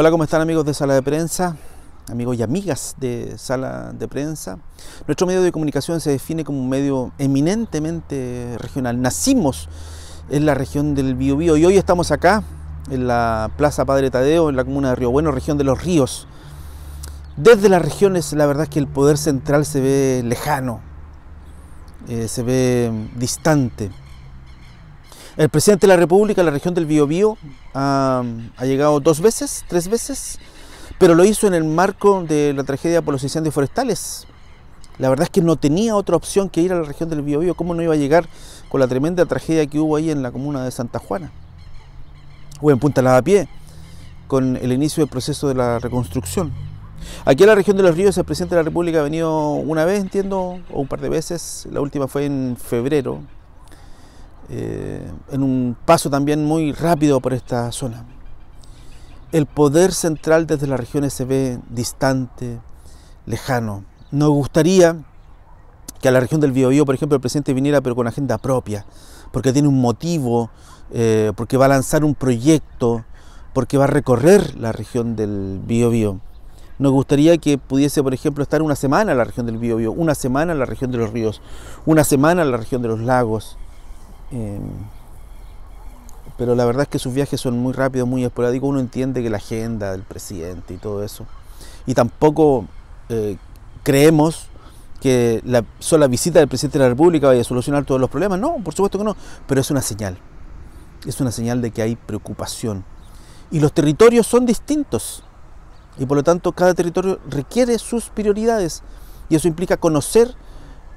Hola, ¿cómo están amigos de Sala de Prensa? Amigos y amigas de Sala de Prensa. Nuestro medio de comunicación se define como un medio eminentemente regional. Nacimos en la región del Biobío y hoy estamos acá en la Plaza Padre Tadeo, en la comuna de Río Bueno, región de los ríos. Desde las regiones la verdad es que el poder central se ve lejano, eh, se ve distante. El presidente de la República, la región del Biobío, ha, ha llegado dos veces, tres veces, pero lo hizo en el marco de la tragedia por los incendios forestales. La verdad es que no tenía otra opción que ir a la región del Biobío. ¿Cómo no iba a llegar con la tremenda tragedia que hubo ahí en la comuna de Santa Juana? O en Punta pie con el inicio del proceso de la reconstrucción. Aquí en la región de los ríos el presidente de la República ha venido una vez, entiendo, o un par de veces. La última fue en febrero, eh, en un paso también muy rápido por esta zona. El poder central desde las regiones se ve distante, lejano. Nos gustaría que a la región del Biobío, por ejemplo, el presidente viniera pero con agenda propia, porque tiene un motivo, eh, porque va a lanzar un proyecto, porque va a recorrer la región del Biobío. Nos gustaría que pudiese, por ejemplo, estar una semana en la región del Biobío, una semana en la región de los ríos, una semana en la región de los lagos, Em, pero la verdad es que sus viajes son muy rápidos, muy esporádicos. Uno entiende que la agenda del presidente y todo eso. Y tampoco eh, creemos que la sola visita del presidente de la República vaya a solucionar todos los problemas. No, por supuesto que no. Pero es una señal. Es una señal de que hay preocupación. Y los territorios son distintos. Y por lo tanto cada territorio requiere sus prioridades. Y eso implica conocer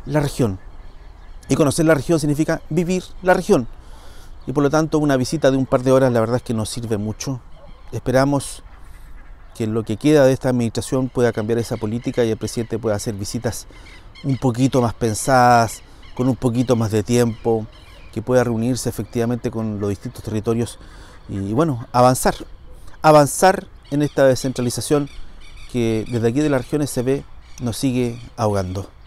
la región. Y conocer la región significa vivir la región. Y por lo tanto una visita de un par de horas la verdad es que nos sirve mucho. Esperamos que lo que queda de esta administración pueda cambiar esa política y el presidente pueda hacer visitas un poquito más pensadas, con un poquito más de tiempo, que pueda reunirse efectivamente con los distintos territorios y bueno, avanzar, avanzar en esta descentralización que desde aquí de las regiones se ve nos sigue ahogando.